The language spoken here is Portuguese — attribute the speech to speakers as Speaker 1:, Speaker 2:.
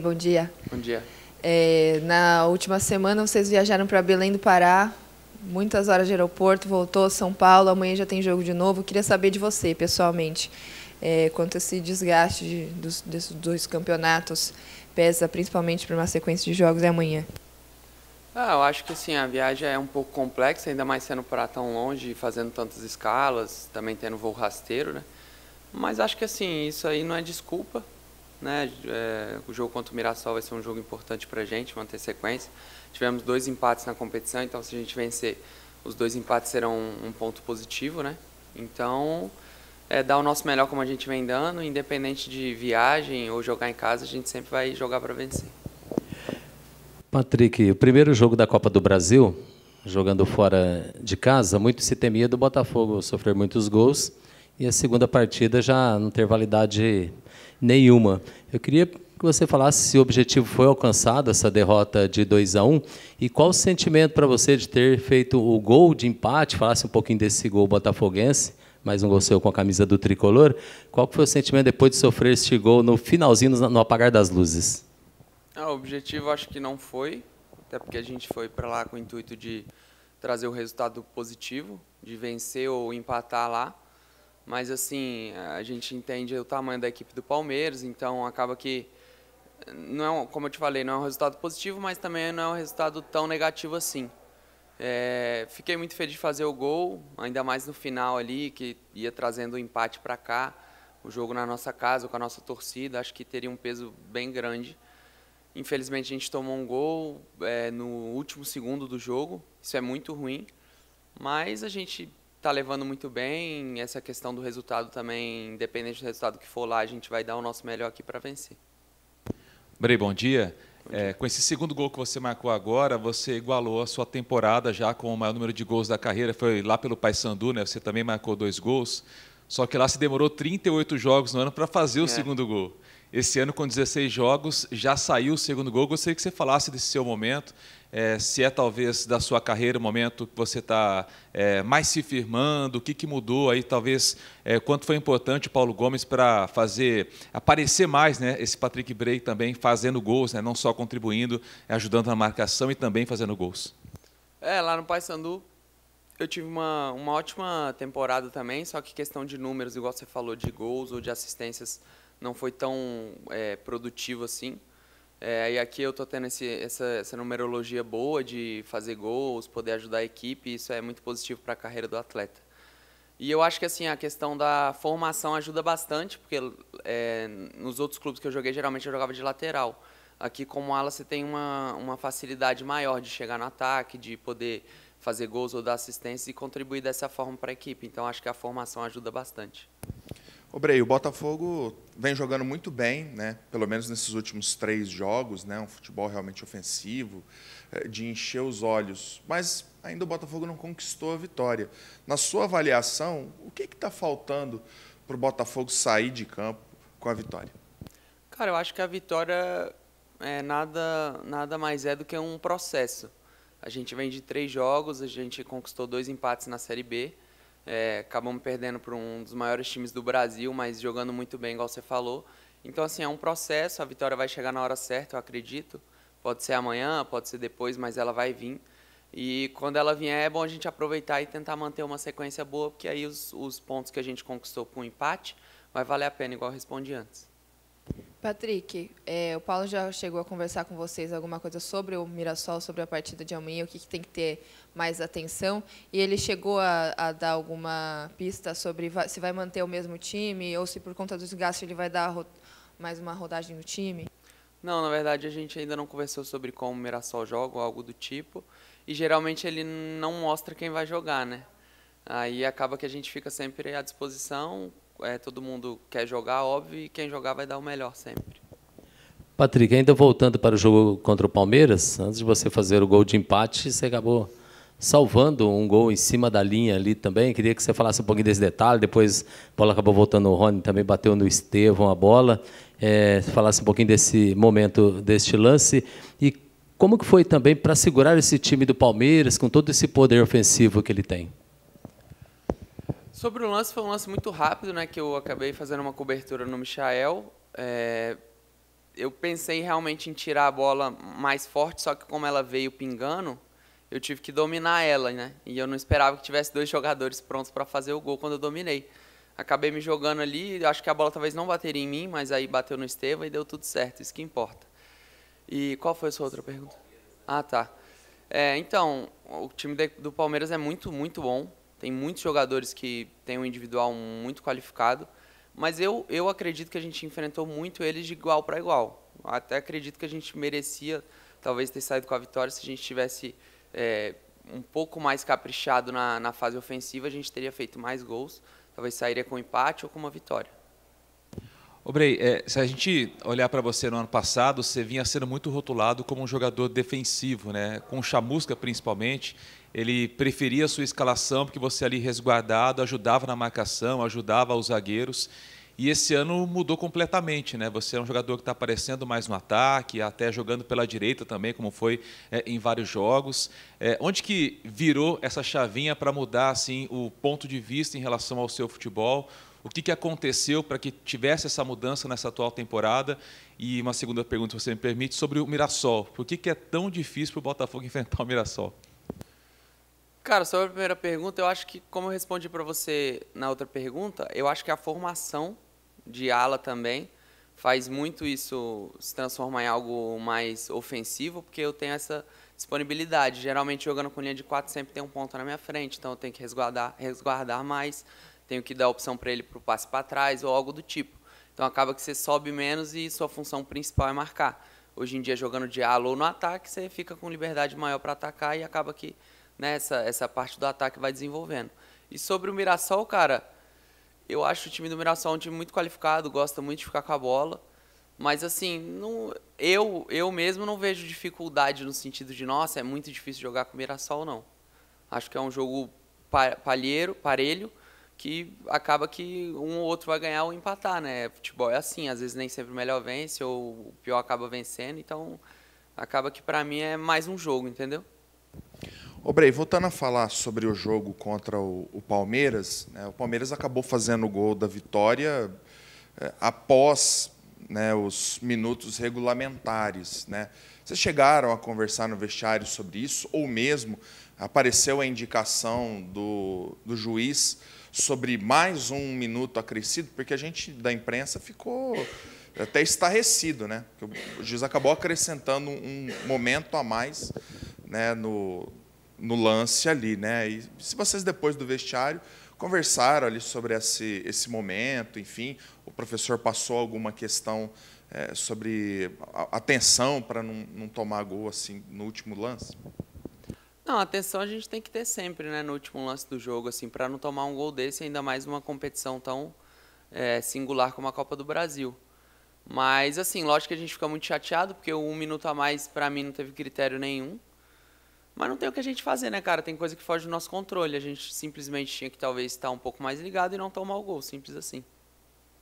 Speaker 1: bom dia. Bom dia. É, na última semana vocês viajaram para Belém do Pará, muitas horas de aeroporto, voltou São Paulo, amanhã já tem jogo de novo. Queria saber de você, pessoalmente, é, quanto esse desgaste de, dos, desses dois campeonatos pesa principalmente para uma sequência de jogos é amanhã. Ah, eu acho que assim, a viagem é um pouco complexa, ainda mais sendo para tão longe, fazendo tantas escalas, também tendo voo rasteiro, né? Mas acho que assim, isso aí não é desculpa. Né? É, o jogo contra o Mirassol vai ser um jogo importante para a gente, manter sequência. Tivemos dois empates na competição, então se a gente vencer, os dois empates serão um, ponto positivo. Né? Então, é, dar o nosso melhor como a gente vem dando, independente de viagem ou jogar em casa, a gente sempre vai jogar para vencer.
Speaker 2: Patrick, o primeiro jogo da Copa do Brasil, jogando fora de casa, muito se temia do Botafogo sofrer muitos gols e a segunda partida já não ter validade nenhuma. Eu queria que você falasse se o objetivo foi alcançado, essa derrota de 2 a 1 um, e qual o sentimento para você de ter feito o gol de empate, falasse um pouquinho desse gol botafoguense, mais um gol seu com a camisa do tricolor. Qual foi o sentimento depois de sofrer este gol no finalzinho, no apagar das luzes?
Speaker 1: Ah, o objetivo acho que não foi, até porque a gente foi para lá com o intuito de trazer o resultado positivo, de vencer ou empatar lá. Mas assim, a gente entende o tamanho da equipe do Palmeiras, então acaba que não é, como eu te falei, não é um resultado positivo, mas também não é um resultado tão negativo assim. É, fiquei muito feliz de fazer o gol, ainda mais no final ali, que ia trazendo o um empate para cá, o jogo na nossa casa, com a nossa torcida, acho que teria um peso bem grande. Infelizmente, a gente tomou um gol é, no último segundo do jogo, isso é muito ruim, mas a gente está levando muito bem. Essa questão do resultado também, independente do resultado que for lá, a gente vai dar o nosso melhor aqui para vencer.
Speaker 3: Brei, bom dia. Bom é, dia. É, com esse segundo gol que você marcou agora, você igualou a sua temporada já com o maior número de gols da carreira. Foi lá pelo Paysandu, né? Você também marcou dois gols. Só que lá se demorou 38 jogos no ano para fazer o é. segundo gol. Esse ano, com 16 jogos, já saiu o segundo gol. Gostaria que você falasse desse seu momento, é, se é talvez da sua carreira o momento que você está é, mais se firmando, o que, que mudou aí, talvez é, quanto foi importante o Paulo Gomes para fazer aparecer mais, né? Esse Patrick Bray também fazendo gols, né? Não só contribuindo, ajudando na marcação e também fazendo gols.
Speaker 1: É, lá no Paysandu eu tive uma, uma ótima temporada também, só que questão de números, igual você falou, de gols ou de assistências não foi tão é, produtivo assim. É, e aqui eu estou tendo esse, essa, essa, numerologia boa de fazer gols, poder ajudar a equipe, isso é muito positivo para a carreira do atleta. E eu acho que assim a questão da formação ajuda bastante, porque é, nos outros clubes que eu joguei, geralmente eu jogava de lateral. Aqui, como ala, você tem uma, uma facilidade maior de chegar no ataque, de poder fazer gols ou dar assistência e contribuir dessa forma para a equipe. Então, acho que a formação ajuda bastante.
Speaker 4: Obrei, o Botafogo vem jogando muito bem, né? pelo menos nesses últimos três jogos, né? um futebol realmente ofensivo, eh, de encher os olhos, mas ainda o Botafogo não conquistou a vitória. Na sua avaliação, o que está faltando para o Botafogo sair de campo com a vitória?
Speaker 1: Cara, eu acho que a vitória é nada, nada mais é do que um processo. A gente vem de três jogos, a gente conquistou dois empates na Série B, é, acabamos perdendo para um dos maiores times do Brasil, mas jogando muito bem, igual você falou. Então, assim, é um processo, a vitória vai chegar na hora certa, eu acredito. Pode ser amanhã, pode ser depois, mas ela vai vir. E quando ela vier, é bom a gente aproveitar e tentar manter uma sequência boa, porque aí os, os pontos que a gente conquistou com o empate vai valer a pena, igual eu respondi antes. Patrick, é, o Paulo já chegou a conversar com vocês alguma coisa sobre o Mirassol, sobre a partida de amanhã, o que, que tem que ter mais atenção. E ele chegou a, a, dar alguma pista sobre se vai manter o mesmo time ou se por conta do desgaste ele vai dar mais uma rodagem no time? Não, na verdade a gente ainda não conversou sobre como o Mirassol joga ou algo do tipo. E geralmente ele não mostra quem vai jogar, né? Aí acaba que a gente fica sempre à disposição é, todo mundo quer jogar, óbvio, e quem jogar vai dar o melhor sempre.
Speaker 2: Patrick, ainda voltando para o jogo contra o Palmeiras, antes de você fazer o gol de empate, você acabou salvando um gol em cima da linha ali também. Queria que você falasse um pouquinho desse detalhe. Depois a bola acabou voltando o Rony, também bateu no Estevão a bola. É, falasse um pouquinho desse momento, deste lance. E como que foi também para segurar esse time do Palmeiras com todo esse poder ofensivo que ele tem?
Speaker 1: Sobre o lance, foi um lance muito rápido, né? Que eu acabei fazendo uma cobertura no Michael. É, eu pensei realmente em tirar a bola mais forte, só que como ela veio pingando, eu tive que dominar ela, né? E eu não esperava que tivesse dois jogadores prontos para fazer o gol quando eu dominei. Acabei me jogando ali, acho que a bola talvez não bateria em mim, mas aí bateu no Estevam e deu tudo certo, isso que importa. E qual foi a sua outra pergunta? Ah, tá. É, então, o time do Palmeiras é muito, muito bom. Tem muitos jogadores que têm um individual muito qualificado, mas eu, eu acredito que a gente enfrentou muito eles de igual para igual. Até acredito que a gente merecia talvez ter saído com a vitória se a gente tivesse é, um pouco mais caprichado na, na fase ofensiva, a gente teria feito mais gols. Talvez sairia com um empate ou com uma vitória.
Speaker 3: Ô é, se a gente olhar para você no ano passado, você vinha sendo muito rotulado como um jogador defensivo, né? com chamusca principalmente ele preferia a sua escalação porque você ali resguardado ajudava na marcação, ajudava os zagueiros. E esse ano mudou completamente, né? Você é um jogador que está aparecendo mais no ataque, até jogando pela direita também, como foi é, em vários jogos. É, onde que virou essa chavinha para mudar assim o ponto de vista em relação ao seu futebol? O que, que aconteceu para que tivesse essa mudança nessa atual temporada? E uma segunda pergunta, se você me permite, sobre o Mirassol. Por que, que é tão difícil para o Botafogo enfrentar o Mirassol?
Speaker 1: Cara, sobre a primeira pergunta, eu acho que, como eu respondi para você na outra pergunta, eu acho que a formação de ala também faz muito isso se transformar em algo mais ofensivo, porque eu tenho essa disponibilidade. Geralmente, jogando com linha de quatro, sempre tem um ponto na minha frente, então eu tenho que resguardar, resguardar mais, tenho que dar opção para ele para o passe para trás ou algo do tipo. Então, acaba que você sobe menos e sua função principal é marcar. Hoje em dia, jogando de ala ou no ataque, você fica com liberdade maior para atacar e acaba que né, essa, essa parte do ataque vai desenvolvendo. E sobre o Mirassol, cara, eu acho o time do Mirassol um time muito qualificado, gosta muito de ficar com a bola. Mas assim, não, eu, eu mesmo não vejo dificuldade no sentido de, nossa, é muito difícil jogar com o Mirassol, não. Acho que é um jogo palheiro, parelho, que acaba que um ou outro vai ganhar ou empatar, né? Futebol é assim, às vezes nem sempre o melhor vence ou o pior acaba vencendo, então acaba que para mim é mais um jogo, entendeu?
Speaker 4: Ô, voltando a falar sobre o jogo contra o, o Palmeiras, né, o Palmeiras acabou fazendo o gol da vitória é, após né, os minutos regulamentares. Né? Vocês chegaram a conversar no vestiário sobre isso, ou mesmo apareceu a indicação do, do juiz sobre mais um minuto acrescido, porque a gente da imprensa ficou até estarrecido, né? Porque o juiz acabou acrescentando um momento a mais né, no, no lance ali, né? E se vocês depois do vestiário conversaram ali sobre esse, esse momento, enfim, o professor passou alguma questão é, sobre atenção para não, não, tomar gol assim no último lance?
Speaker 1: Não, atenção a gente tem que ter sempre, né, no último lance do jogo, assim, para não tomar um gol desse, ainda mais numa competição tão é, singular como a Copa do Brasil. Mas, assim, lógico que a gente fica muito chateado, porque um minuto a mais, para mim, não teve critério nenhum. Mas não tem o que a gente fazer, né, cara? Tem coisa que foge do nosso controle. A gente simplesmente tinha que talvez estar um pouco mais ligado e não tomar o gol, simples assim.